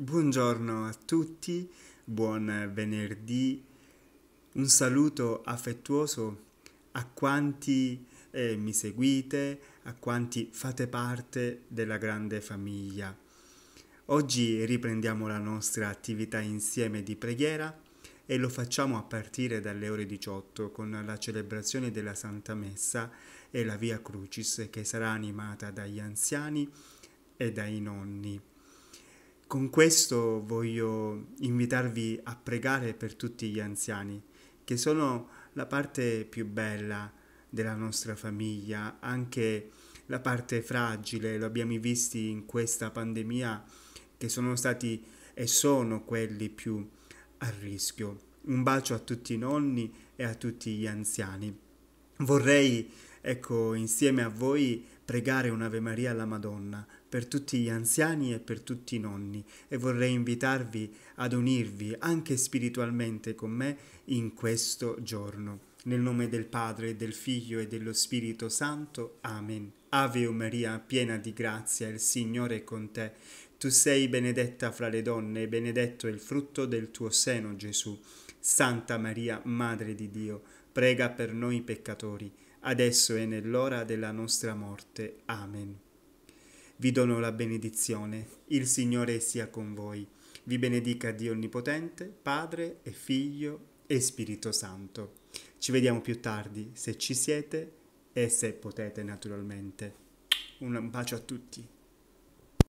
Buongiorno a tutti, buon venerdì, un saluto affettuoso a quanti eh, mi seguite, a quanti fate parte della grande famiglia. Oggi riprendiamo la nostra attività insieme di preghiera e lo facciamo a partire dalle ore 18 con la celebrazione della Santa Messa e la Via Crucis che sarà animata dagli anziani e dai nonni. Con questo voglio invitarvi a pregare per tutti gli anziani, che sono la parte più bella della nostra famiglia, anche la parte fragile, lo abbiamo visto in questa pandemia, che sono stati e sono quelli più a rischio. Un bacio a tutti i nonni e a tutti gli anziani. Vorrei, ecco, insieme a voi pregare un'Ave Maria alla Madonna per tutti gli anziani e per tutti i nonni e vorrei invitarvi ad unirvi anche spiritualmente con me in questo giorno. Nel nome del Padre, del Figlio e dello Spirito Santo. Amen. Ave Maria, piena di grazia, il Signore è con te. Tu sei benedetta fra le donne e benedetto è il frutto del tuo seno, Gesù. Santa Maria, Madre di Dio, prega per noi peccatori, adesso e nell'ora della nostra morte. Amen vi dono la benedizione. Il Signore sia con voi. Vi benedica Dio Onnipotente, Padre e Figlio e Spirito Santo. Ci vediamo più tardi se ci siete e se potete naturalmente. Un bacio a tutti.